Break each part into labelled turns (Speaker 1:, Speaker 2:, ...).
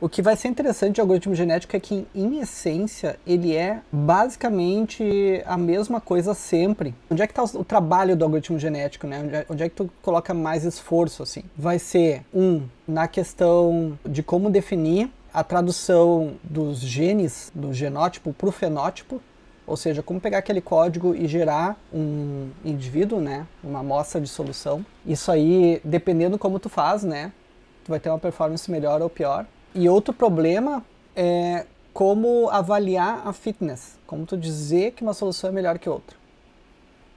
Speaker 1: O que vai ser interessante de algoritmo genético é que, em essência, ele é basicamente a mesma coisa sempre. Onde é que está o trabalho do algoritmo genético, né? Onde é, onde é que tu coloca mais esforço, assim? Vai ser, um, na questão de como definir a tradução dos genes, do genótipo para o fenótipo, ou seja, como pegar aquele código e gerar um indivíduo, né, uma amostra de solução. Isso aí, dependendo como tu faz, né, tu vai ter uma performance melhor ou pior. E outro problema é como avaliar a fitness, como tu dizer que uma solução é melhor que outra.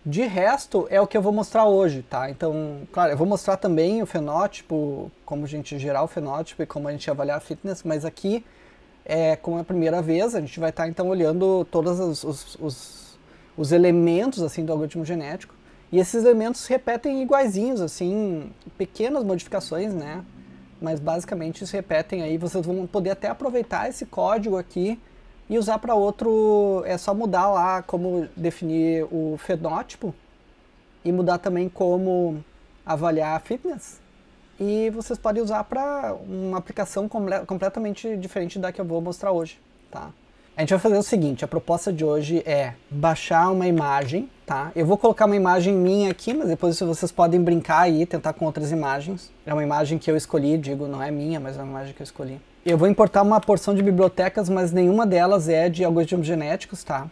Speaker 1: De resto, é o que eu vou mostrar hoje, tá? Então, claro, eu vou mostrar também o fenótipo, como a gente gerar o fenótipo e como a gente avaliar a fitness, mas aqui, é, como é a primeira vez, a gente vai estar tá, então olhando todos os, os, os, os elementos assim do algoritmo genético. E esses elementos repetem iguaizinhos, assim, pequenas modificações, né? mas basicamente se repetem aí. Vocês vão poder até aproveitar esse código aqui e usar para outro. É só mudar lá como definir o fenótipo e mudar também como avaliar a fitness. E vocês podem usar para uma aplicação completamente diferente da que eu vou mostrar hoje, tá? A gente vai fazer o seguinte, a proposta de hoje é baixar uma imagem, tá? Eu vou colocar uma imagem minha aqui, mas depois vocês podem brincar aí, tentar com outras imagens. É uma imagem que eu escolhi, digo, não é minha, mas é uma imagem que eu escolhi. Eu vou importar uma porção de bibliotecas, mas nenhuma delas é de algoritmos genéticos, tá?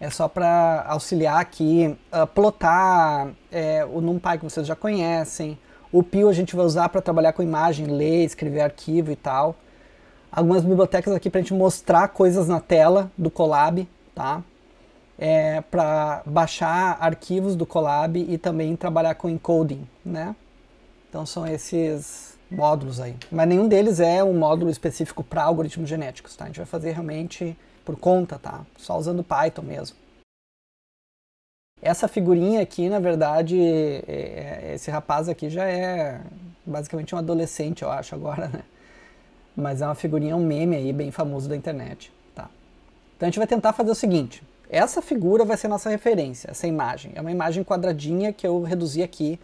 Speaker 1: É só para auxiliar aqui, uh, plotar é, o NumPy que vocês já conhecem. O Pio a gente vai usar para trabalhar com imagem, ler, escrever arquivo e tal algumas bibliotecas aqui para a gente mostrar coisas na tela do Colab, tá? É, para baixar arquivos do Colab e também trabalhar com encoding, né? Então são esses módulos aí. Mas nenhum deles é um módulo específico para algoritmos genéticos, tá? A gente vai fazer realmente por conta, tá? Só usando Python mesmo. Essa figurinha aqui, na verdade, é, é, esse rapaz aqui já é basicamente um adolescente, eu acho, agora, né? mas é uma figurinha, um meme aí bem famoso da internet. Tá? Então a gente vai tentar fazer o seguinte: essa figura vai ser nossa referência, essa imagem. É uma imagem quadradinha que eu reduzi aqui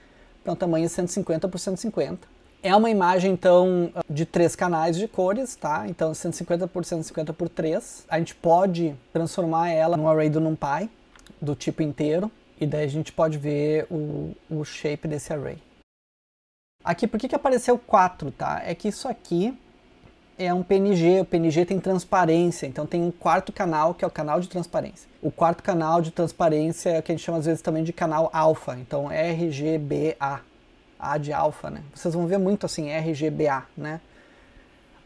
Speaker 1: para um tamanho 150 por 150. É uma imagem, então, de três canais de cores, tá? Então, 150 por 150 por 3. A gente pode transformar ela num array do NumPy, do tipo inteiro, e daí a gente pode ver o, o shape desse array. Aqui, por que, que apareceu 4, tá? É que isso aqui é um PNG, o PNG tem transparência, então tem um quarto canal que é o canal de transparência. O quarto canal de transparência é o que a gente chama às vezes também de canal alfa, então RGBA, A de alfa, né? Vocês vão ver muito assim RGBA, né?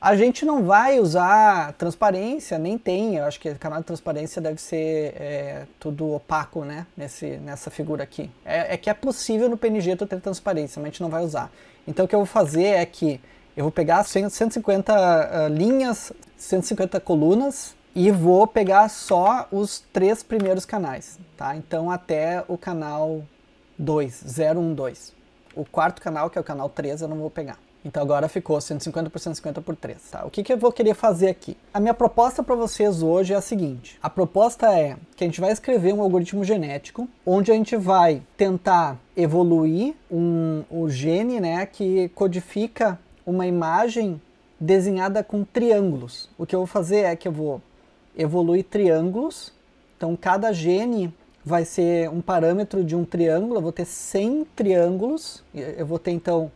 Speaker 1: A gente não vai usar transparência, nem tem, eu acho que o canal de transparência deve ser é, tudo opaco, né, Nesse, nessa figura aqui. É, é que é possível no PNG tu ter transparência, mas a gente não vai usar. Então o que eu vou fazer é que eu vou pegar 150 uh, ah, linhas, 150 colunas e vou pegar só os três primeiros canais, tá? Então até o canal 2, 012. O quarto canal, que é o canal 3, eu não vou pegar. Então agora ficou 150 por 150 por 3, tá? O que, que eu vou querer fazer aqui? A minha proposta para vocês hoje é a seguinte. A proposta é que a gente vai escrever um algoritmo genético, onde a gente vai tentar evoluir um, um gene, né, que codifica uma imagem desenhada com triângulos. O que eu vou fazer é que eu vou evoluir triângulos. Então, cada gene vai ser um parâmetro de um triângulo. Eu vou ter 100 triângulos. Eu vou ter, então,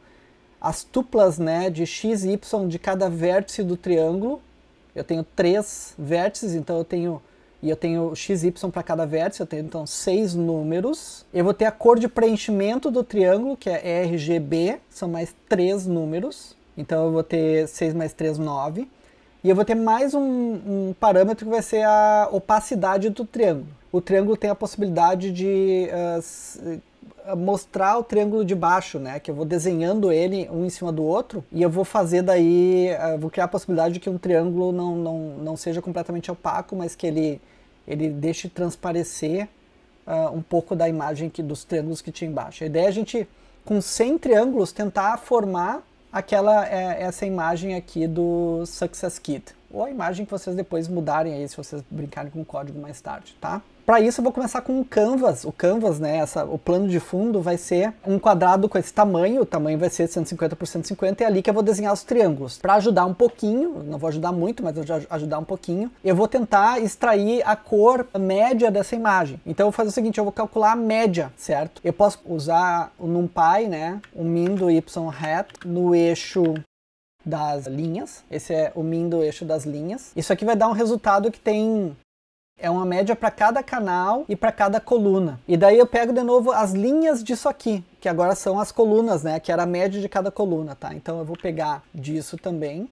Speaker 1: as tuplas né, de x e y de cada vértice do triângulo. Eu tenho três vértices, então eu tenho e eu tenho x, y para cada vértice, eu tenho então seis números. Eu vou ter a cor de preenchimento do triângulo, que é RGB, são mais três números. Então eu vou ter 6 mais 3, 9. E eu vou ter mais um, um, parâmetro que vai ser a opacidade do triângulo. O triângulo tem a possibilidade de uh, mostrar o triângulo de baixo, né? Que eu vou desenhando ele um em cima do outro e eu vou fazer daí, uh, vou criar a possibilidade de que um triângulo não, não, não seja completamente opaco, mas que ele, ele deixe transparecer uh, um pouco da imagem que, dos triângulos que tinha embaixo. A ideia é a gente, com 100 triângulos, tentar formar aquela, é, essa imagem aqui do Success Kit ou a imagem que vocês depois mudarem aí se vocês brincarem com o código mais tarde, tá? Para isso eu vou começar com o canvas. O canvas, né, essa, o plano de fundo vai ser um quadrado com esse tamanho, o tamanho vai ser 150 por 150 e é ali que eu vou desenhar os triângulos. Para ajudar um pouquinho, não vou ajudar muito, mas ajudar um pouquinho, eu vou tentar extrair a cor média dessa imagem. Então eu vou fazer o seguinte, eu vou calcular a média, certo? Eu posso usar o NumPy, né, o min do y hat no eixo das linhas. Esse é o min do eixo das linhas. Isso aqui vai dar um resultado que tem é uma média para cada canal e para cada coluna. E daí eu pego de novo as linhas disso aqui, que agora são as colunas, né? Que era a média de cada coluna, tá? Então eu vou pegar disso também.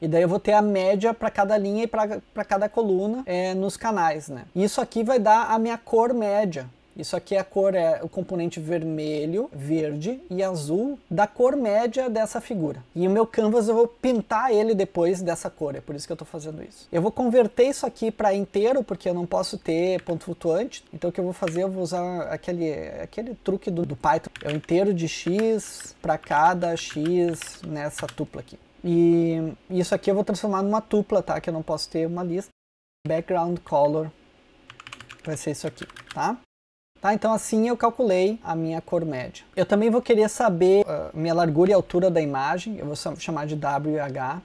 Speaker 1: E daí eu vou ter a média para cada linha e para cada coluna é, nos canais, né? Isso aqui vai dar a minha cor média, isso aqui é a cor, é o componente vermelho, verde e azul da cor média dessa figura. E o meu canvas eu vou pintar ele depois dessa cor, é por isso que eu estou fazendo isso. Eu vou converter isso aqui para inteiro, porque eu não posso ter ponto flutuante. Então o que eu vou fazer, eu vou usar aquele, aquele truque do, do Python. É o inteiro de x para cada x nessa tupla aqui. E isso aqui eu vou transformar numa tupla, tá? Que eu não posso ter uma lista. Background color vai ser isso aqui, tá? Tá? Então assim eu calculei a minha cor média. Eu também vou querer saber uh, minha largura e altura da imagem, eu vou chamar de WH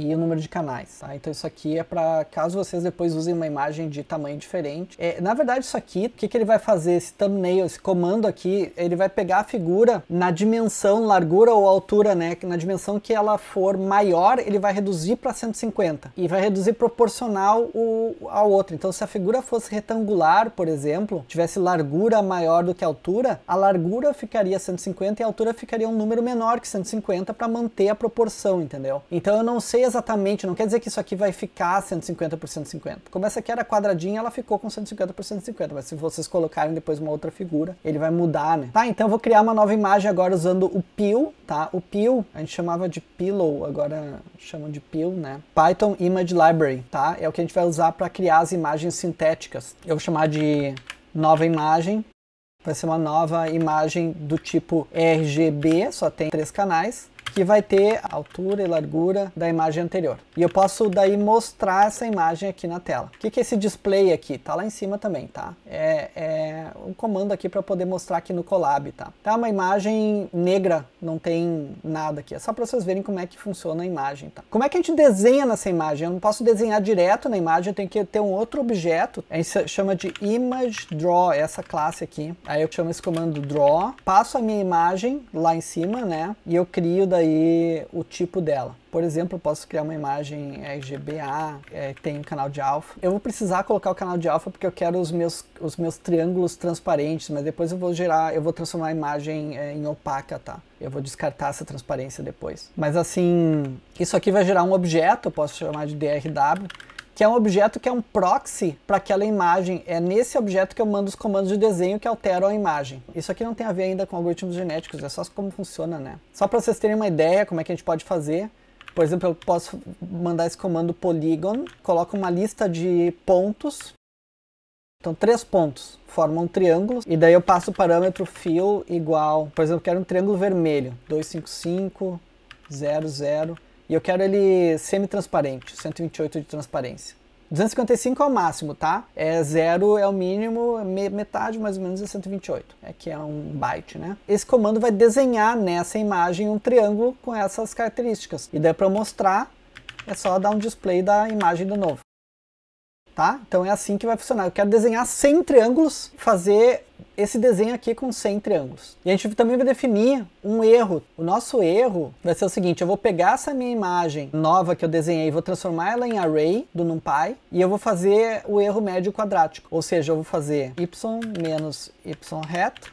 Speaker 1: e o número de canais, tá? Então isso aqui é para caso vocês depois usem uma imagem de tamanho diferente. É, na verdade isso aqui, o que, que ele vai fazer? Esse thumbnail, esse comando aqui, ele vai pegar a figura na dimensão, largura ou altura, né? Na dimensão que ela for maior, ele vai reduzir para 150 e vai reduzir proporcional o, ao outro. Então se a figura fosse retangular, por exemplo, tivesse largura maior do que a altura, a largura ficaria 150 e a altura ficaria um número menor que 150 para manter a proporção, entendeu? Então eu não sei exatamente, não quer dizer que isso aqui vai ficar 150 por 150. Como essa aqui era quadradinha, ela ficou com 150 por 150, mas se vocês colocarem depois uma outra figura, ele vai mudar, né? Tá, então eu vou criar uma nova imagem agora usando o PIL tá? O PIL a gente chamava de Pillow, agora chamam de PIL né? Python Image Library, tá? É o que a gente vai usar para criar as imagens sintéticas. Eu vou chamar de nova imagem, vai ser uma nova imagem do tipo RGB, só tem três canais que vai ter a altura e largura da imagem anterior. E eu posso daí mostrar essa imagem aqui na tela. O que, que é esse display aqui? Tá lá em cima também, tá? É, é um comando aqui para poder mostrar aqui no Colab, tá? Tá uma imagem negra, não tem nada aqui. É só para vocês verem como é que funciona a imagem, tá? Como é que a gente desenha nessa imagem? Eu não posso desenhar direto na imagem, eu tenho que ter um outro objeto. A gente chama de image draw, essa classe aqui. Aí eu chamo esse comando draw, passo a minha imagem lá em cima, né? E eu crio daí o tipo dela. Por exemplo, eu posso criar uma imagem RGBA, é, é, tem um canal de alfa. Eu vou precisar colocar o canal de alfa porque eu quero os meus, os meus triângulos transparentes, mas depois eu vou gerar, eu vou transformar a imagem é, em opaca, tá? Eu vou descartar essa transparência depois. Mas assim, isso aqui vai gerar um objeto, eu posso chamar de DRW que é um objeto que é um proxy para aquela imagem. É nesse objeto que eu mando os comandos de desenho que alteram a imagem. Isso aqui não tem a ver ainda com algoritmos genéticos, é só como funciona, né? Só para vocês terem uma ideia como é que a gente pode fazer. Por exemplo, eu posso mandar esse comando polygon, coloco uma lista de pontos. Então, três pontos formam um triângulo. E daí eu passo o parâmetro fill igual... Por exemplo, eu quero um triângulo vermelho. 255, 00, e eu quero ele semi-transparente, 128 de transparência. 255 é o máximo, tá? É zero é o mínimo, é metade mais ou menos é 128, é que é um byte, né? Esse comando vai desenhar nessa imagem um triângulo com essas características. E daí para mostrar, é só dar um display da imagem de novo tá? Então é assim que vai funcionar. Eu quero desenhar 100 triângulos, fazer esse desenho aqui com 100 triângulos. E a gente também vai definir um erro. O nosso erro vai ser o seguinte, eu vou pegar essa minha imagem nova que eu desenhei, vou transformar ela em array do NumPy, e eu vou fazer o erro médio quadrático. Ou seja, eu vou fazer y menos y reto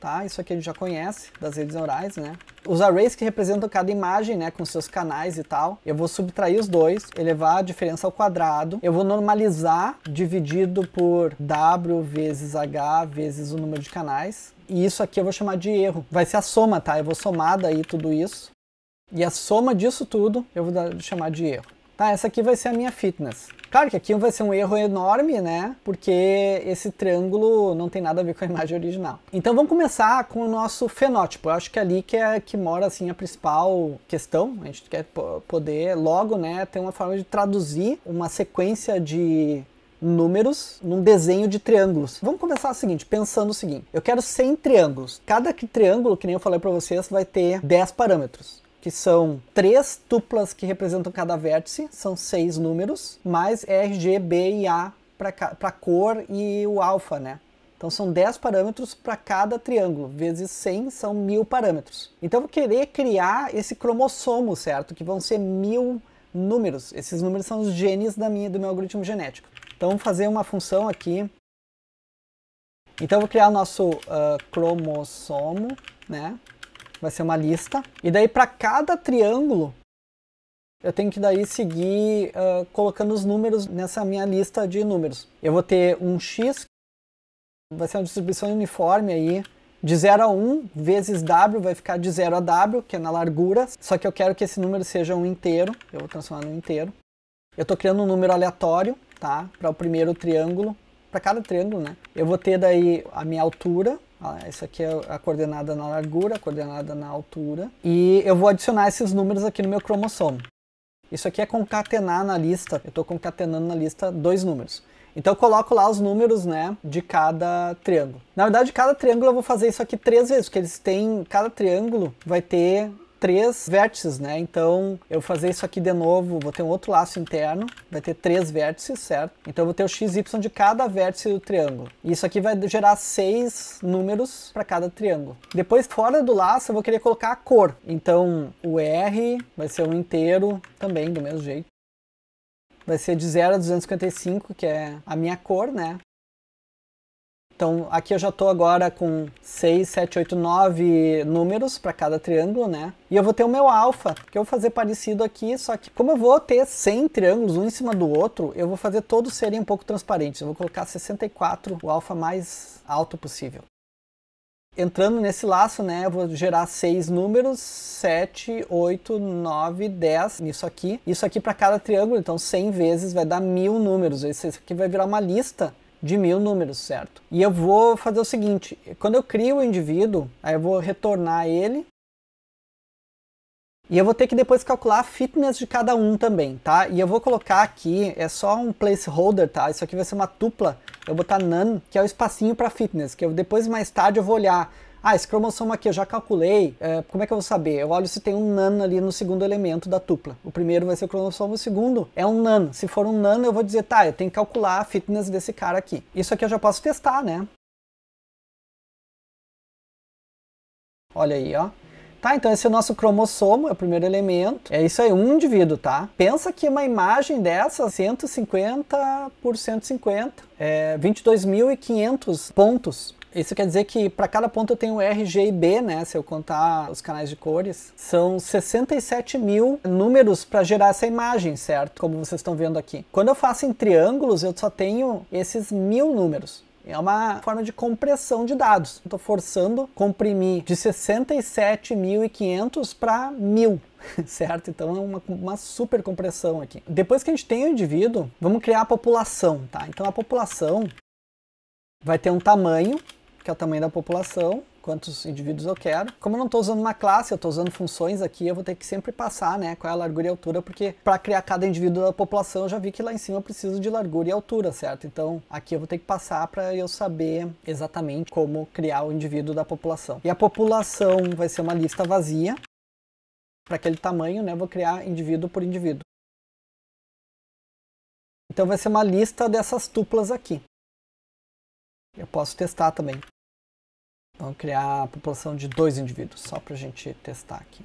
Speaker 1: tá? Isso aqui a gente já conhece das redes neurais, né? Os arrays que representam cada imagem, né, com seus canais e tal, eu vou subtrair os dois, elevar a diferença ao quadrado, eu vou normalizar dividido por W vezes H vezes o número de canais, e isso aqui eu vou chamar de erro. Vai ser a soma, tá? Eu vou somar daí tudo isso, e a soma disso tudo eu vou chamar de erro. Tá, essa aqui vai ser a minha fitness. Claro que aqui vai ser um erro enorme, né? Porque esse triângulo não tem nada a ver com a imagem original. Então vamos começar com o nosso fenótipo. Eu acho que é ali que é que mora assim a principal questão. A gente quer poder logo, né, ter uma forma de traduzir uma sequência de números num desenho de triângulos. Vamos começar o seguinte, pensando o seguinte. Eu quero 100 triângulos. Cada triângulo, que nem eu falei para vocês, vai ter 10 parâmetros que são três tuplas que representam cada vértice, são seis números, mais R, G, B e A para cor e o alfa, né? Então são 10 parâmetros para cada triângulo, vezes 100 são mil parâmetros. Então eu vou querer criar esse cromossomo, certo? Que vão ser mil números. Esses números são os genes da minha, do meu algoritmo genético. Então vamos fazer uma função aqui. Então eu vou criar o nosso uh, cromossomo, né? vai ser uma lista. E daí para cada triângulo, eu tenho que daí seguir uh, colocando os números nessa minha lista de números. Eu vou ter um x, vai ser uma distribuição uniforme aí, de 0 a 1 vezes W vai ficar de 0 a W, que é na largura, só que eu quero que esse número seja um inteiro, eu vou transformar no inteiro. Eu estou criando um número aleatório, tá? Para o primeiro triângulo, para cada triângulo, né? Eu vou ter daí a minha altura, isso ah, aqui é a coordenada na largura, a coordenada na altura. E eu vou adicionar esses números aqui no meu cromossomo. Isso aqui é concatenar na lista, eu estou concatenando na lista dois números. Então eu coloco lá os números, né, de cada triângulo. Na verdade, cada triângulo eu vou fazer isso aqui três vezes, porque eles têm, cada triângulo vai ter três vértices, né? Então eu vou fazer isso aqui de novo, vou ter um outro laço interno, vai ter três vértices, certo? Então eu vou ter o XY de cada vértice do triângulo. E isso aqui vai gerar seis números para cada triângulo. Depois, fora do laço, eu vou querer colocar a cor. Então o R vai ser um inteiro também, do mesmo jeito vai ser de 0 a 255, que é a minha cor, né? Então aqui eu já estou agora com 6, 7, 8, 9 números para cada triângulo, né? E eu vou ter o meu alfa, que eu vou fazer parecido aqui, só que como eu vou ter 100 triângulos um em cima do outro, eu vou fazer todos serem um pouco transparentes. Eu vou colocar 64, o alfa mais alto possível entrando nesse laço, né, eu vou gerar seis números, 7, 8, 9, 10 nisso aqui. Isso aqui para cada triângulo, então 100 vezes vai dar mil números. Isso aqui vai virar uma lista de mil números, certo? E eu vou fazer o seguinte, quando eu crio o indivíduo, aí eu vou retornar ele, e eu vou ter que depois calcular a fitness de cada um também, tá? E eu vou colocar aqui, é só um placeholder, tá? Isso aqui vai ser uma tupla, eu vou botar none, que é o espacinho para fitness, que eu depois mais tarde eu vou olhar ah, esse cromossomo aqui eu já calculei. É, como é que eu vou saber? Eu olho se tem um nano ali no segundo elemento da tupla. O primeiro vai ser o cromossomo, o segundo é um nano. Se for um nano, eu vou dizer, tá, eu tenho que calcular a fitness desse cara aqui. Isso aqui eu já posso testar, né? Olha aí, ó. Tá, então esse é o nosso cromossomo, é o primeiro elemento. É isso aí, um indivíduo, tá? Pensa que uma imagem dessa, 150 por 150, é 22.500 pontos. Isso quer dizer que para cada ponto eu tenho R, G e B, né? Se eu contar os canais de cores, são 67 mil números para gerar essa imagem, certo? Como vocês estão vendo aqui. Quando eu faço em triângulos, eu só tenho esses mil números. É uma forma de compressão de dados. Estou forçando comprimir de 67.500 para 1.000 certo? Então é uma, uma, super compressão aqui. Depois que a gente tem o indivíduo, vamos criar a população, tá? Então a população vai ter um tamanho que é o tamanho da população, quantos indivíduos eu quero. Como eu não estou usando uma classe, eu estou usando funções aqui, eu vou ter que sempre passar né, qual é a largura e altura, porque para criar cada indivíduo da população, eu já vi que lá em cima eu preciso de largura e altura, certo? Então aqui eu vou ter que passar para eu saber exatamente como criar o indivíduo da população. E a população vai ser uma lista vazia, para aquele tamanho, né, eu vou criar indivíduo por indivíduo. Então vai ser uma lista dessas tuplas aqui. Eu posso testar também. Vamos criar a população de dois indivíduos, só para a gente testar aqui.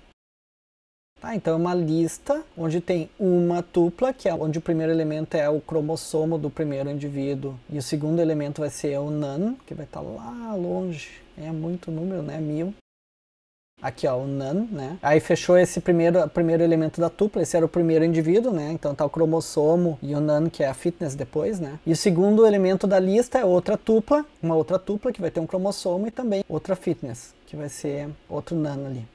Speaker 1: Tá, então é uma lista onde tem uma tupla, que é onde o primeiro elemento é o cromossomo do primeiro indivíduo, e o segundo elemento vai ser o nano, que vai estar tá lá longe, é muito número, né? Mil. Aqui, ó, o nan, né? Aí fechou esse primeiro, primeiro elemento da tupla, esse era o primeiro indivíduo, né? Então tá o cromossomo e o nan, que é a fitness depois, né? E o segundo elemento da lista é outra tupla, uma outra tupla que vai ter um cromossomo e também outra fitness, que vai ser outro nan ali.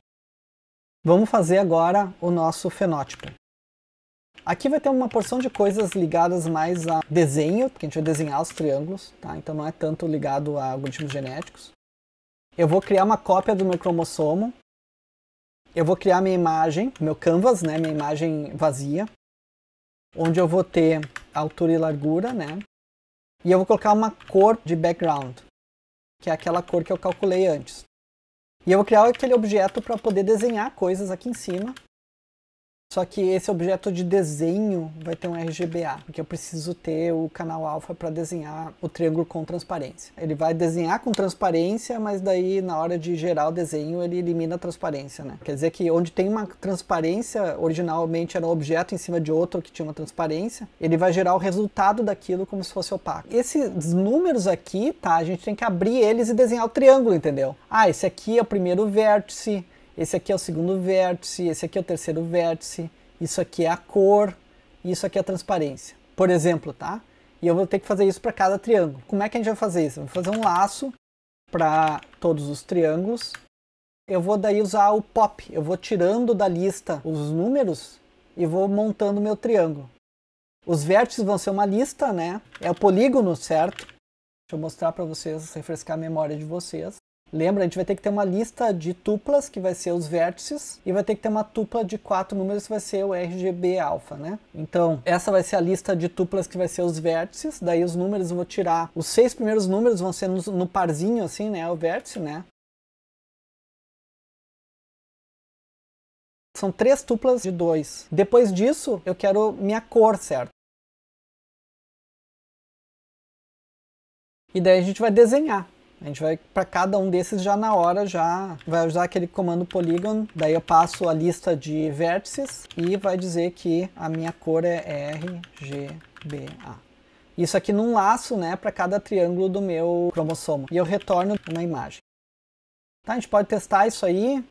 Speaker 1: Vamos fazer agora o nosso fenótipo. Aqui vai ter uma porção de coisas ligadas mais a desenho, porque a gente vai desenhar os triângulos, tá? Então não é tanto ligado a algoritmos genéticos eu vou criar uma cópia do meu cromossomo, eu vou criar minha imagem, meu canvas, né, minha imagem vazia, onde eu vou ter altura e largura, né, e eu vou colocar uma cor de background, que é aquela cor que eu calculei antes. E eu vou criar aquele objeto para poder desenhar coisas aqui em cima, só que esse objeto de desenho vai ter um RGBA, porque eu preciso ter o canal alfa para desenhar o triângulo com transparência. Ele vai desenhar com transparência, mas daí na hora de gerar o desenho ele elimina a transparência, né? Quer dizer que onde tem uma transparência, originalmente era um objeto em cima de outro que tinha uma transparência, ele vai gerar o resultado daquilo como se fosse opaco. Esses números aqui, tá? A gente tem que abrir eles e desenhar o triângulo, entendeu? Ah, esse aqui é o primeiro vértice, esse aqui é o segundo vértice, esse aqui é o terceiro vértice, isso aqui é a cor, e isso aqui é a transparência. Por exemplo, tá? E eu vou ter que fazer isso para cada triângulo. Como é que a gente vai fazer isso? Eu vou fazer um laço para todos os triângulos. Eu vou daí usar o pop. Eu vou tirando da lista os números e vou montando meu triângulo. Os vértices vão ser uma lista, né? É o polígono, certo? Deixa eu mostrar para vocês, refrescar a memória de vocês. Lembra, a gente vai ter que ter uma lista de tuplas, que vai ser os vértices, e vai ter que ter uma tupla de quatro números, que vai ser o RGB alfa, né? Então, essa vai ser a lista de tuplas que vai ser os vértices, daí os números eu vou tirar. Os seis primeiros números vão ser no, no parzinho, assim, né? O vértice, né? São três tuplas de dois. Depois disso, eu quero minha cor, certo? E daí a gente vai desenhar. A gente vai para cada um desses já na hora, já vai usar aquele comando polygon, daí eu passo a lista de vértices e vai dizer que a minha cor é r g b a Isso aqui num laço, né, para cada triângulo do meu cromossomo. E eu retorno uma imagem. Tá, a gente pode testar isso aí.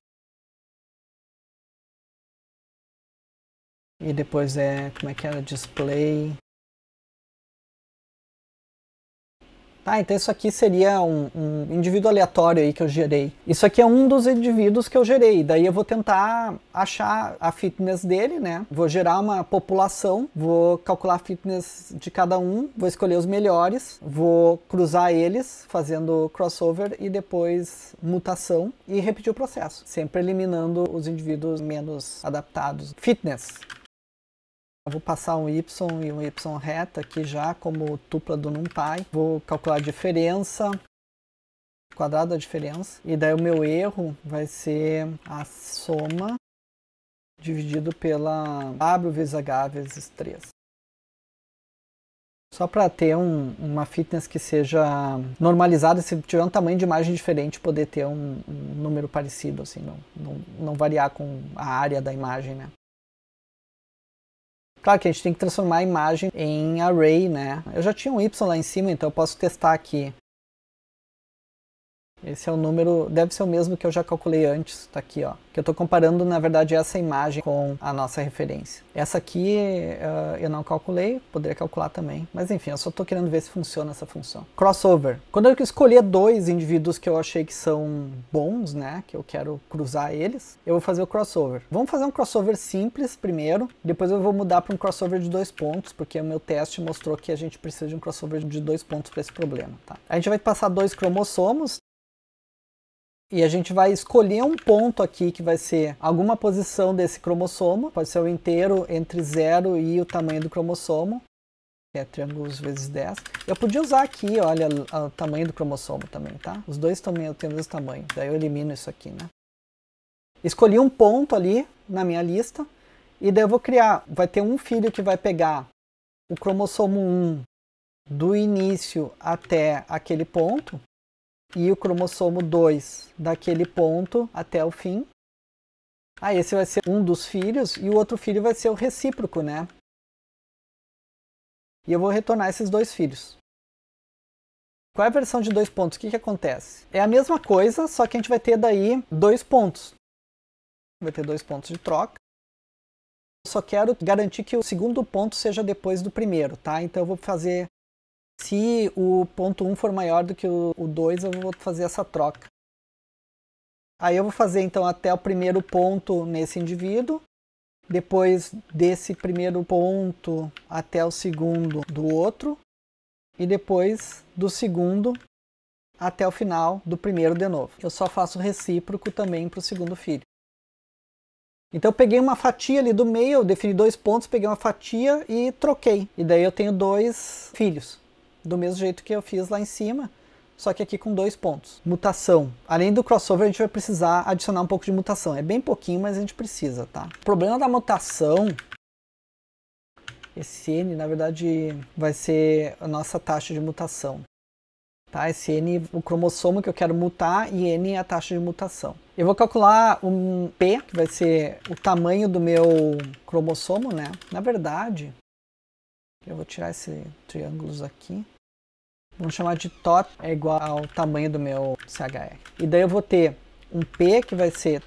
Speaker 1: E depois é, como é que era, é? display Tá, então isso aqui seria um, um, indivíduo aleatório aí que eu gerei. Isso aqui é um dos indivíduos que eu gerei. Daí eu vou tentar achar a fitness dele, né? Vou gerar uma população, vou calcular a fitness de cada um, vou escolher os melhores, vou cruzar eles fazendo crossover e depois mutação e repetir o processo, sempre eliminando os indivíduos menos adaptados. Fitness vou passar um y e um y reta aqui já como tupla do NumPy. Vou calcular a diferença, quadrado da diferença. E daí o meu erro vai ser a soma dividido pela W vezes H vezes 3 só para ter um, uma fitness que seja normalizada, se tiver um tamanho de imagem diferente, poder ter um, um número parecido, assim, não, não, não, variar com a área da imagem, né? Claro que a gente tem que transformar a imagem em array, né? Eu já tinha um y lá em cima, então eu posso testar aqui. Esse é o número, deve ser o mesmo que eu já calculei antes, tá aqui, ó. Que eu tô comparando, na verdade, essa imagem com a nossa referência. Essa aqui uh, eu não calculei, poderia calcular também. Mas enfim, eu só tô querendo ver se funciona essa função. Crossover. Quando eu escolher dois indivíduos que eu achei que são bons, né, que eu quero cruzar eles, eu vou fazer o crossover. Vamos fazer um crossover simples primeiro, depois eu vou mudar para um crossover de dois pontos, porque o meu teste mostrou que a gente precisa de um crossover de dois pontos para esse problema, tá? A gente vai passar dois cromossomos, e a gente vai escolher um ponto aqui que vai ser alguma posição desse cromossomo, pode ser o inteiro entre 0 e o tamanho do cromossomo, que é triângulos vezes 10. Eu podia usar aqui, olha, o tamanho do cromossomo também, tá? Os dois também têm o mesmo tamanho, daí eu elimino isso aqui, né? Escolhi um ponto ali na minha lista, e daí eu vou criar, vai ter um filho que vai pegar o cromossomo 1 do início até aquele ponto, e o cromossomo 2 daquele ponto até o fim. Ah, esse vai ser um dos filhos e o outro filho vai ser o recíproco, né? E eu vou retornar esses dois filhos. Qual é a versão de dois pontos? O que, que acontece? É a mesma coisa, só que a gente vai ter daí dois pontos. Vai ter dois pontos de troca. Eu só quero garantir que o segundo ponto seja depois do primeiro, tá? Então eu vou fazer se o ponto 1 um for maior do que o 2, eu vou fazer essa troca. Aí eu vou fazer então até o primeiro ponto nesse indivíduo, depois desse primeiro ponto até o segundo do outro, e depois do segundo até o final do primeiro de novo. Eu só faço recíproco também para o segundo filho. Então eu peguei uma fatia ali do meio, eu defini dois pontos, peguei uma fatia e troquei. E daí eu tenho dois filhos do mesmo jeito que eu fiz lá em cima, só que aqui com dois pontos. Mutação. Além do crossover, a gente vai precisar adicionar um pouco de mutação. É bem pouquinho, mas a gente precisa, tá? O problema da mutação... Esse N, na verdade, vai ser a nossa taxa de mutação. Tá? Esse N, o cromossomo que eu quero mutar, e N é a taxa de mutação. Eu vou calcular um P, que vai ser o tamanho do meu cromossomo, né? Na verdade, eu vou tirar esses triângulos aqui. Vamos chamar de top é igual ao tamanho do meu CHR. E daí eu vou ter um P que vai ser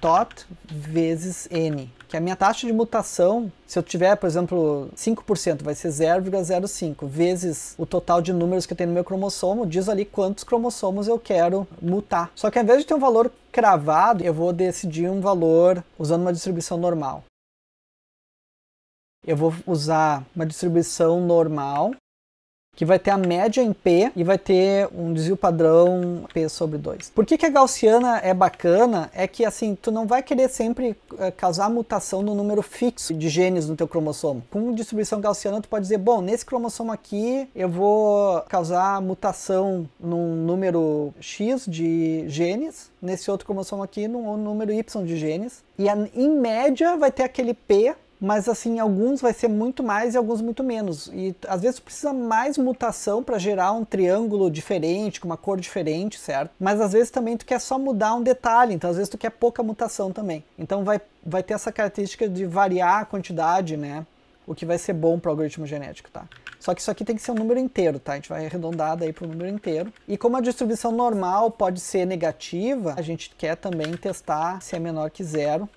Speaker 1: tot vezes n, que a minha taxa de mutação, se eu tiver, por exemplo, 5%, vai ser 0,05 vezes o total de números que eu tenho no meu cromossomo, diz ali quantos cromossomos eu quero mutar. Só que ao invés de ter um valor cravado, eu vou decidir um valor usando uma distribuição normal eu vou usar uma distribuição normal, que vai ter a média em P e vai ter um desvio padrão P sobre 2. Por que, que a gaussiana é bacana? É que assim, tu não vai querer sempre eh, causar mutação no número fixo de genes no teu cromossomo. Com distribuição gaussiana, tu pode dizer, bom, nesse cromossomo aqui eu vou causar mutação num número X de genes, nesse outro cromossomo aqui num número Y de genes. E a, em média vai ter aquele P mas assim, alguns vai ser muito mais e alguns muito menos. E às vezes precisa mais mutação para gerar um triângulo diferente, com uma cor diferente, certo? Mas às vezes também tu quer só mudar um detalhe, então às vezes tu quer pouca mutação também. Então vai, vai ter essa característica de variar a quantidade, né? O que vai ser bom para o algoritmo genético, tá? Só que isso aqui tem que ser um número inteiro, tá? A gente vai arredondar daí para o número inteiro. E como a distribuição normal pode ser negativa, a gente quer também testar se é menor que zero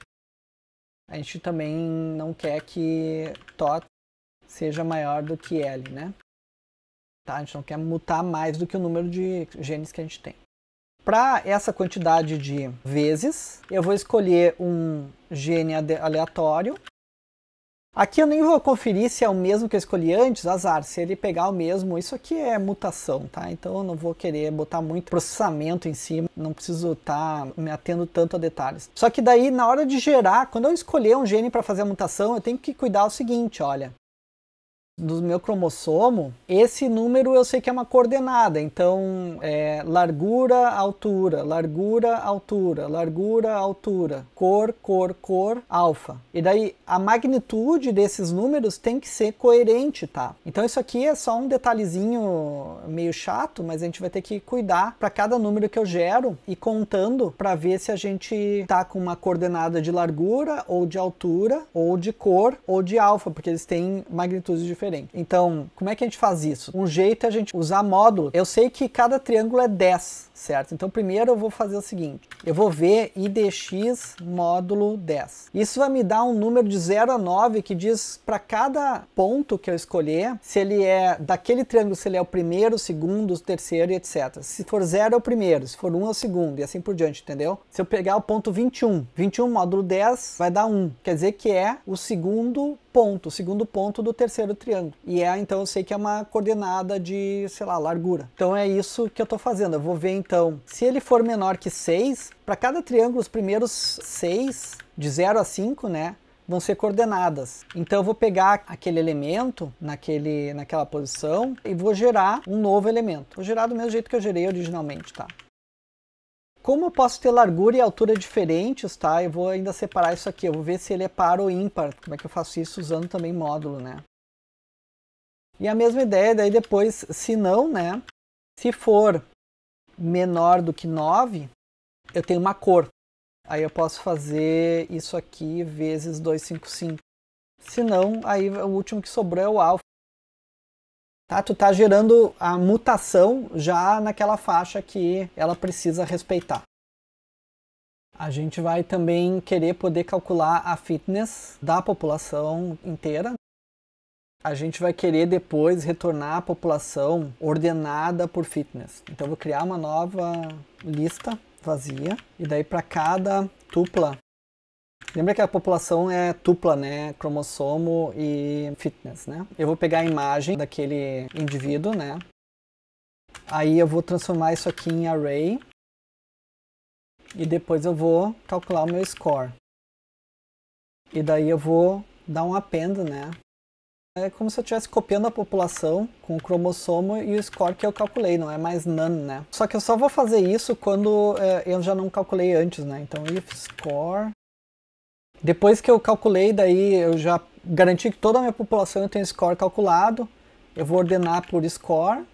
Speaker 1: a gente também não quer que tot seja maior do que L, né? Tá? A gente não quer mutar mais do que o número de genes que a gente tem. Para essa quantidade de vezes, eu vou escolher um gene aleatório Aqui eu nem vou conferir se é o mesmo que eu escolhi antes, azar, se ele pegar o mesmo, isso aqui é mutação, tá? Então eu não vou querer botar muito processamento em cima, não preciso estar tá me atendo tanto a detalhes. Só que daí na hora de gerar, quando eu escolher um gene para fazer a mutação, eu tenho que cuidar o seguinte, olha, do meu cromossomo, esse número eu sei que é uma coordenada. Então, é largura, altura, largura, altura, largura, altura, cor, cor, cor, alfa. E daí a magnitude desses números tem que ser coerente, tá? Então isso aqui é só um detalhezinho meio chato, mas a gente vai ter que cuidar para cada número que eu gero e contando para ver se a gente tá com uma coordenada de largura ou de altura ou de cor ou de alfa, porque eles têm magnitudes diferentes diferente. Então, como é que a gente faz isso? Um jeito é a gente usar módulo. Eu sei que cada triângulo é 10 certo? Então primeiro eu vou fazer o seguinte, eu vou ver IDX módulo 10. Isso vai me dar um número de 0 a 9 que diz para cada ponto que eu escolher, se ele é daquele triângulo, se ele é o primeiro, o segundo, o terceiro e etc. Se for 0 é o primeiro, se for 1 um, é o segundo e assim por diante, entendeu? Se eu pegar o ponto 21, 21 módulo 10 vai dar 1, quer dizer que é o segundo ponto, o segundo ponto do terceiro triângulo. E é então eu sei que é uma coordenada de, sei lá, largura. Então é isso que eu estou fazendo, eu vou ver então, se ele for menor que 6, para cada triângulo, os primeiros 6, de 0 a 5, né, vão ser coordenadas. Então eu vou pegar aquele elemento naquele, naquela posição e vou gerar um novo elemento. Vou gerar do mesmo jeito que eu gerei originalmente, tá? Como eu posso ter largura e altura diferentes, tá? Eu vou ainda separar isso aqui. Eu vou ver se ele é par ou ímpar. Como é que eu faço isso usando também módulo, né? E a mesma ideia daí depois, se não, né? Se for menor do que 9, eu tenho uma cor. Aí eu posso fazer isso aqui vezes 255. Se não, aí o último que sobrou é o alfa. Tá? Tu tá gerando a mutação já naquela faixa que ela precisa respeitar. A gente vai também querer poder calcular a fitness da população inteira a gente vai querer depois retornar a população ordenada por fitness. Então eu vou criar uma nova lista vazia e daí para cada tupla Lembra que a população é tupla, né? Cromossomo e fitness, né? Eu vou pegar a imagem daquele indivíduo, né? Aí eu vou transformar isso aqui em array. E depois eu vou calcular o meu score. E daí eu vou dar um append, né? É como se eu estivesse copiando a população com o cromossomo e o score que eu calculei, não é mais none, né? Só que eu só vou fazer isso quando é, eu já não calculei antes, né? Então if score... Depois que eu calculei, daí eu já garanti que toda a minha população eu tenho score calculado. Eu vou ordenar por score.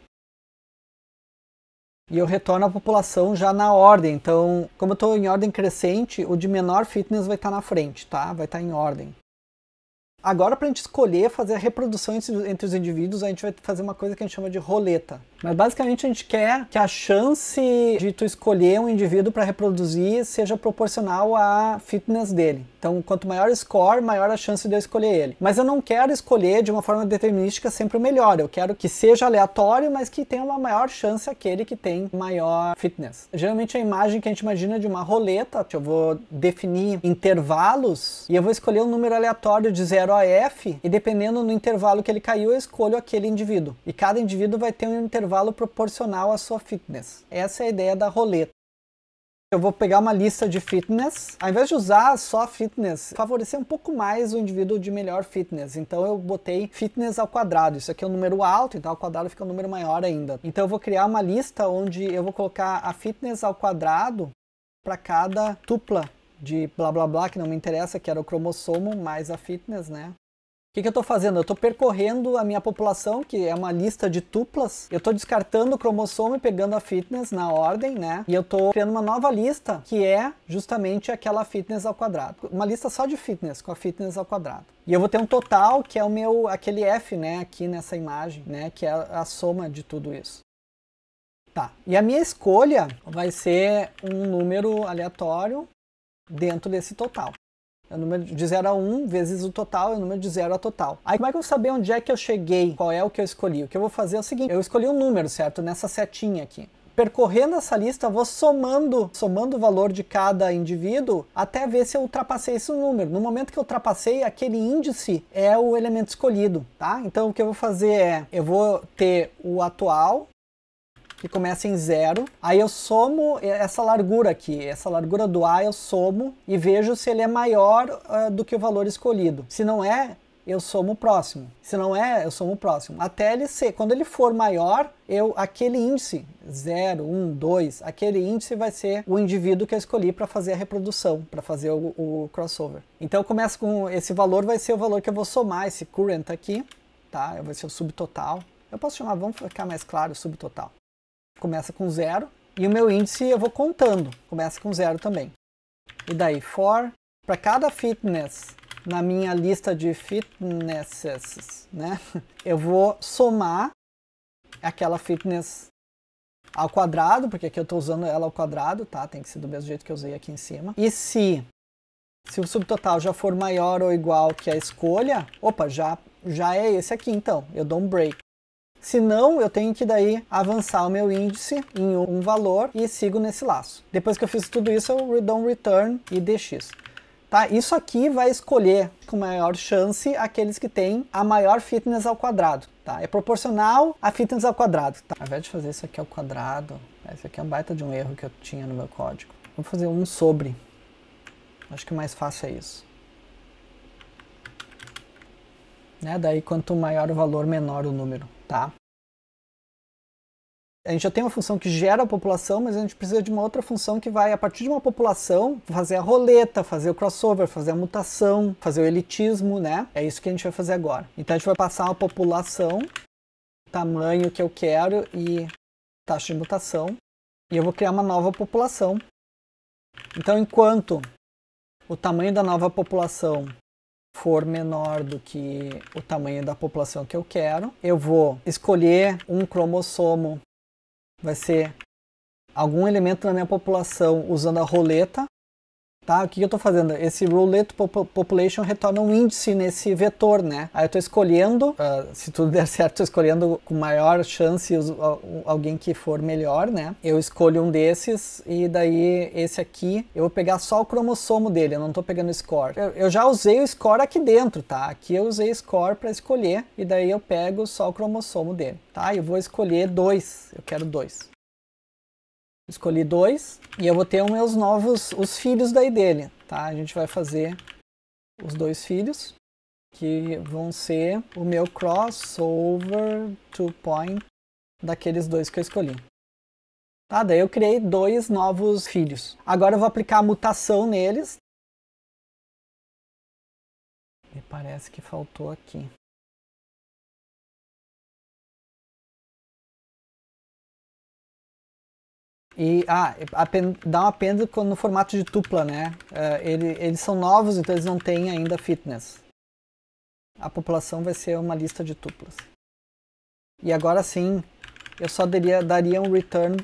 Speaker 1: E eu retorno a população já na ordem. Então, como eu estou em ordem crescente, o de menor fitness vai estar tá na frente, tá? Vai estar tá em ordem. Agora, para a gente escolher fazer a reprodução entre, entre os indivíduos, a gente vai fazer uma coisa que a gente chama de roleta. Mas basicamente a gente quer que a chance de tu escolher um indivíduo para reproduzir seja proporcional à fitness dele. Então, quanto maior o score, maior a chance de eu escolher ele. Mas eu não quero escolher de uma forma determinística sempre o melhor. Eu quero que seja aleatório, mas que tenha uma maior chance aquele que tem maior fitness. Geralmente a imagem que a gente imagina de uma roleta, eu vou definir intervalos e eu vou escolher um número aleatório de 0 a F e dependendo no intervalo que ele caiu, eu escolho aquele indivíduo. E cada indivíduo vai ter um intervalo intervalo proporcional à sua fitness. Essa é a ideia da roleta. Eu vou pegar uma lista de fitness. Ao invés de usar só fitness, favorecer um pouco mais o indivíduo de melhor fitness. Então eu botei fitness ao quadrado. Isso aqui é um número alto, então ao quadrado fica um número maior ainda. Então eu vou criar uma lista onde eu vou colocar a fitness ao quadrado para cada tupla de blá blá blá, que não me interessa, que era o cromossomo, mais a fitness, né? O que, que, eu estou fazendo? Eu estou percorrendo a minha população, que é uma lista de tuplas. Eu estou descartando o cromossomo e pegando a fitness na ordem, né? E eu estou criando uma nova lista, que é justamente aquela fitness ao quadrado. Uma lista só de fitness, com a fitness ao quadrado. E eu vou ter um total, que é o meu, aquele F, né? Aqui nessa imagem, né? Que é a soma de tudo isso. Tá, e a minha escolha vai ser um número aleatório dentro desse total. É o número de 0 a 1 um, vezes o total, é o número de 0 a total. Aí como é que eu vou saber onde é que eu cheguei? Qual é o que eu escolhi? O que eu vou fazer é o seguinte, eu escolhi um número, certo? Nessa setinha aqui percorrendo essa lista, vou somando, somando o valor de cada indivíduo até ver se eu ultrapassei esse número. No momento que eu ultrapassei, aquele índice é o elemento escolhido, tá? Então o que eu vou fazer é, eu vou ter o atual que começa em zero. Aí eu somo essa largura aqui, essa largura do A eu somo e vejo se ele é maior uh, do que o valor escolhido. Se não é, eu somo o próximo. Se não é, eu somo o próximo. Até ele ser, quando ele for maior, eu aquele índice 0, 1, 2, aquele índice vai ser o indivíduo que eu escolhi para fazer a reprodução, para fazer o, o, crossover. Então começa com esse valor vai ser o valor que eu vou somar esse current aqui, tá? Vai ser o subtotal. Eu posso chamar, vamos ficar mais claro, subtotal começa com zero, e o meu índice eu vou contando, começa com zero também. E daí, for, para cada fitness na minha lista de fitnesses, né? Eu vou somar aquela fitness ao quadrado, porque aqui eu estou usando ela ao quadrado, tá? Tem que ser do mesmo jeito que eu usei aqui em cima. E se, se o subtotal já for maior ou igual que a escolha, opa, já, já é esse aqui então. Eu dou um break. Se não, eu tenho que daí avançar o meu índice em um valor e sigo nesse laço. Depois que eu fiz tudo isso, eu dou um return e dx. Tá? Isso aqui vai escolher com maior chance aqueles que têm a maior fitness ao quadrado. Tá? É proporcional a fitness ao quadrado. Tá? Ao invés de fazer isso aqui ao quadrado, esse né? aqui é um baita de um erro que eu tinha no meu código. Vou fazer um sobre. Acho que o mais fácil é isso. Né? Daí quanto maior o valor, menor o número tá? A gente já tem uma função que gera a população, mas a gente precisa de uma outra função que vai, a partir de uma população, fazer a roleta, fazer o crossover, fazer a mutação, fazer o elitismo, né? É isso que a gente vai fazer agora. Então a gente vai passar uma população, tamanho que eu quero e taxa de mutação. E eu vou criar uma nova população. Então enquanto o tamanho da nova população for menor do que o tamanho da população que eu quero, eu vou escolher um cromossomo, vai ser algum elemento da minha população usando a roleta tá? O que eu estou fazendo? Esse roulette pop population retorna um índice nesse vetor, né? Aí eu estou escolhendo, uh, se tudo der certo, estou escolhendo com maior chance alguém que for melhor, né? Eu escolho um desses e daí esse aqui, eu vou pegar só o cromossomo dele, eu não estou pegando o score. Eu, eu, já usei o score aqui dentro, tá? Aqui eu usei score para escolher e daí eu pego só o cromossomo dele, tá? Eu vou escolher dois, eu quero dois. Escolhi dois e eu vou ter os meus novos, os filhos daí dele, tá? A gente vai fazer os dois filhos, que vão ser o meu crossover to point daqueles dois que eu escolhi. Tá? Daí eu criei dois novos filhos. Agora eu vou aplicar a mutação neles. Me parece que faltou aqui. E ah, dá uma apêndice no formato de tupla, né? Uh, ele, eles são novos, então eles não têm ainda fitness. A população vai ser uma lista de tuplas. E agora sim, eu só daria, daria um return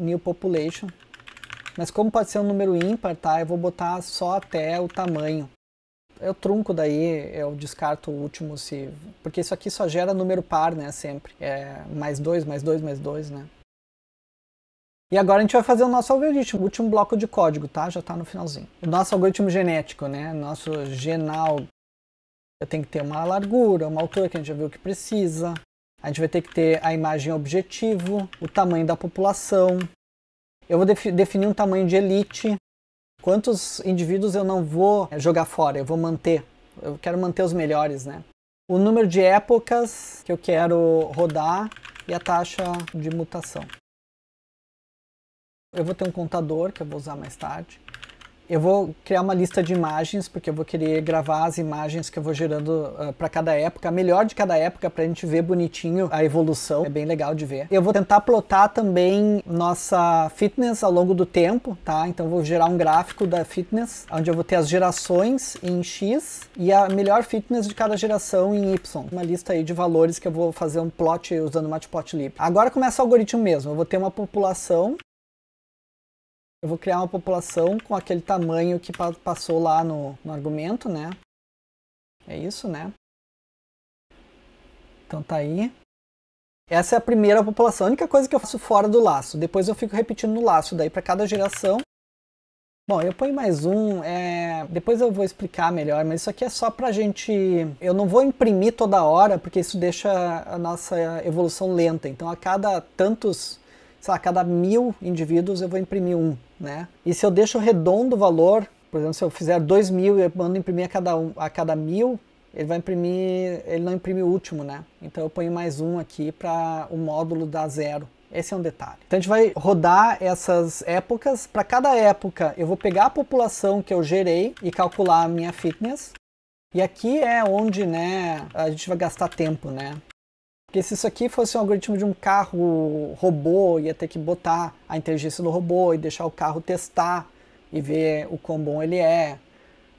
Speaker 1: new population. Mas como pode ser um número ímpar, tá? Eu vou botar só até o tamanho. Eu trunco daí, eu descarto o último se... Porque isso aqui só gera número par, né? Sempre. É mais dois, mais dois, mais dois, né? E agora a gente vai fazer o nosso algoritmo, o último bloco de código, tá? Já está no finalzinho. O nosso algoritmo genético, né? Nosso genal. Eu tenho que ter uma largura, uma altura que a gente já viu que precisa. A gente vai ter que ter a imagem objetivo, o tamanho da população. Eu vou defi definir um tamanho de elite. Quantos indivíduos eu não vou jogar fora, eu vou manter. Eu quero manter os melhores, né? O número de épocas que eu quero rodar e a taxa de mutação eu vou ter um contador que eu vou usar mais tarde. Eu vou criar uma lista de imagens, porque eu vou querer gravar as imagens que eu vou gerando uh, ah, para cada época, a melhor de cada época, para a gente ver bonitinho a evolução. É bem legal de ver. Eu vou tentar plotar também nossa fitness ao longo do tempo, tá? Então vou gerar um gráfico da fitness, onde eu vou ter as gerações em X e a melhor fitness de cada geração em Y. Uma lista aí de valores que eu vou fazer um plot usando o matplotlib. Agora começa o algoritmo mesmo. Eu vou ter uma população eu vou criar uma população com aquele tamanho que passou lá no, no argumento, né? É isso, né? Então tá aí. Essa é a primeira população, a única coisa que eu faço fora do laço. Depois eu fico repetindo no laço daí para cada geração. Bom, eu ponho mais um, é... depois eu vou explicar melhor, mas isso aqui é só pra gente... Eu não vou imprimir toda hora, porque isso deixa a nossa evolução lenta. Então a cada tantos sei lá, cada mil indivíduos eu vou imprimir um, né? E se eu deixo redondo o valor, por exemplo, se eu fizer dois mil e eu mando imprimir a cada, um, a cada mil, ele vai imprimir, ele não imprime o último, né? Então eu ponho mais um aqui para o módulo dar zero. Esse é um detalhe. Então a gente vai rodar essas épocas. Para cada época, eu vou pegar a população que eu gerei e calcular a minha fitness. E aqui é onde né, a gente vai gastar tempo, né? Porque se isso aqui fosse um algoritmo de um carro robô, ia ter que botar a inteligência no robô e deixar o carro testar e ver o quão bom ele é.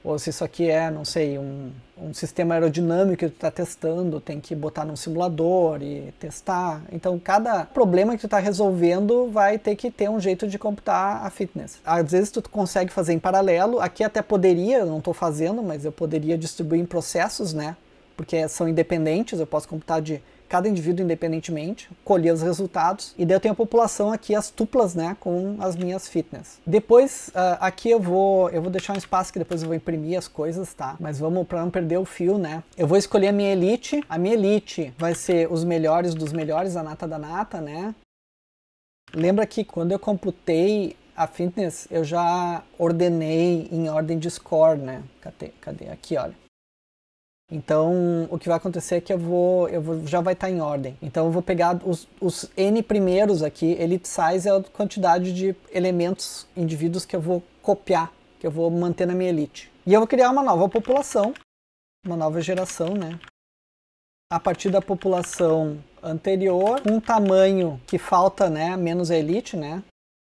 Speaker 1: Ou se isso aqui é, não sei, um, um sistema aerodinâmico que tu está testando, tem que botar num simulador e testar. Então, cada problema que tu está resolvendo vai ter que ter um jeito de computar a fitness. Às vezes tu consegue fazer em paralelo, aqui até poderia, eu não estou fazendo, mas eu poderia distribuir em processos, né? Porque são independentes, eu posso computar de cada indivíduo independentemente, colher os resultados, e daí eu tenho a população aqui, as tuplas, né, com as minhas fitness. Depois, uh, aqui eu vou, eu vou deixar um espaço que depois eu vou imprimir as coisas, tá? Mas vamos, para não perder o fio, né? Eu vou escolher a minha elite, a minha elite vai ser os melhores dos melhores, a nata da nata, né? Lembra que quando eu computei a fitness, eu já ordenei em ordem de score, né? Cadê? Cadê? Aqui, olha então, o que vai acontecer é que eu vou, eu vou já vai estar tá em ordem. Então, eu vou pegar os, os n primeiros aqui, Elite size é a quantidade de elementos, indivíduos que eu vou copiar, que eu vou manter na minha elite. E eu vou criar uma nova população, uma nova geração, né? A partir da população anterior, um tamanho que falta, né, menos a elite, né?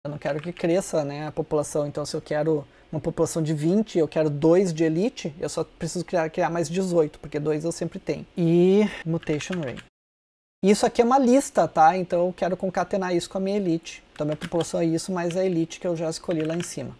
Speaker 1: Eu não quero que cresça né, a população. Então, se eu quero uma população de 20, eu quero dois de elite, eu só preciso criar, criar mais 18, porque dois eu sempre tenho. E mutation rate. Isso aqui é uma lista, tá? Então eu quero concatenar isso com a minha elite. Então minha população é isso, mas a elite que eu já escolhi lá em cima.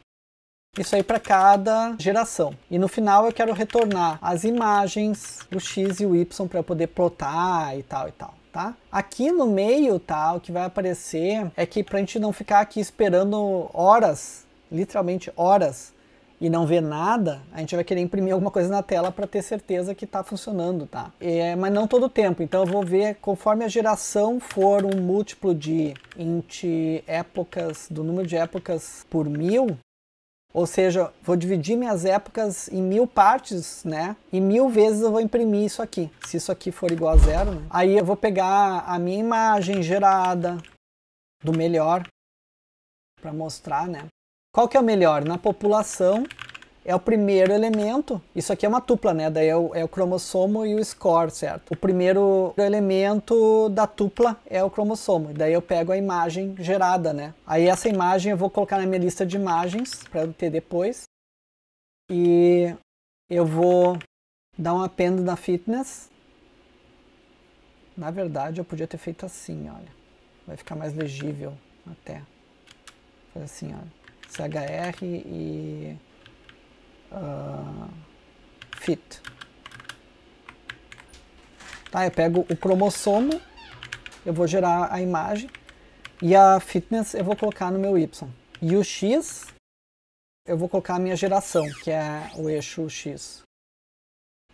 Speaker 1: Isso aí para cada geração. E no final eu quero retornar as imagens do X e o Y para eu poder plotar e tal e tal tá? Aqui no meio, tá, o que vai aparecer é que para a gente não ficar aqui esperando horas, literalmente horas, e não ver nada, a gente vai querer imprimir alguma coisa na tela para ter certeza que está funcionando, tá? É, mas não todo o tempo, então eu vou ver conforme a geração for um múltiplo de int épocas, do número de épocas por mil, ou seja, vou dividir minhas épocas em mil partes, né? E mil vezes eu vou imprimir isso aqui. Se isso aqui for igual a zero, né? aí eu vou pegar a minha imagem gerada do melhor para mostrar, né? Qual que é o melhor? Na população é o primeiro elemento. Isso aqui é uma tupla, né? Daí é o, é o, cromossomo e o score, certo? O primeiro elemento da tupla é o cromossomo. Daí eu pego a imagem gerada, né? Aí essa imagem eu vou colocar na minha lista de imagens para eu ter depois. E eu vou dar um apendo na fitness. Na verdade, eu podia ter feito assim, olha. Vai ficar mais legível até. Faz assim, olha. CHR e uh, fit. Tá, eu pego o cromossomo, eu vou gerar a imagem e a fitness eu vou colocar no meu y. E o x eu vou colocar a minha geração, que é o eixo x.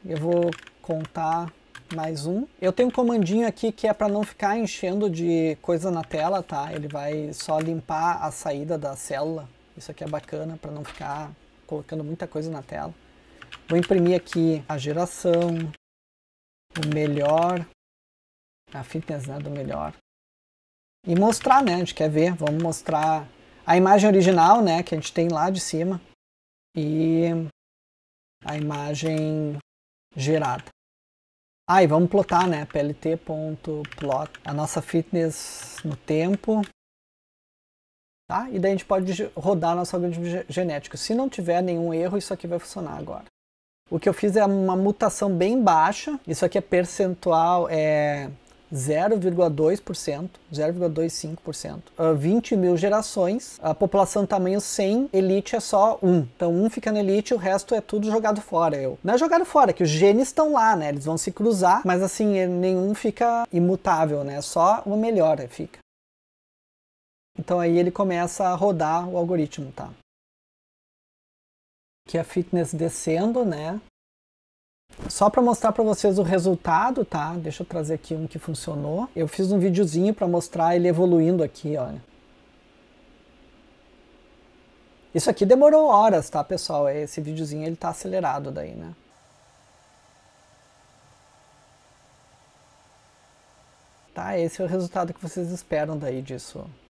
Speaker 1: Eu vou contar mais um. Eu tenho um comandinho aqui que é para não ficar enchendo de coisa na tela, tá? Ele vai só limpar a saída da célula. Isso aqui é bacana para não ficar colocando muita coisa na tela. Vou imprimir aqui a geração, o melhor, a fitness né, do melhor. E mostrar, né? A gente quer ver, vamos mostrar a imagem original, né? Que a gente tem lá de cima. E a imagem gerada. Ah, e vamos plotar, né? plt.plot, a nossa fitness no tempo. Tá? E daí a gente pode rodar nosso algoritmo genético. Se não tiver nenhum erro, isso aqui vai funcionar agora. O que eu fiz é uma mutação bem baixa, isso aqui é percentual, é 0,2%, 0,25%, uh, 20 mil gerações, a população tamanho 100, elite é só 1. Então um fica na elite, o resto é tudo jogado fora. Eu. Não é jogado fora, é que os genes estão lá, né? Eles vão se cruzar, mas assim, é, nenhum fica imutável, né? Só uma melhora fica. Então aí ele começa a rodar o algoritmo, tá? Que é a fitness descendo, né? Só para mostrar para vocês o resultado, tá? Deixa eu trazer aqui um que funcionou. Eu fiz um videozinho para mostrar ele evoluindo aqui, olha. Isso aqui demorou horas, tá, pessoal? Esse videozinho ele tá acelerado daí, né? Tá, esse é o resultado que vocês esperam daí disso.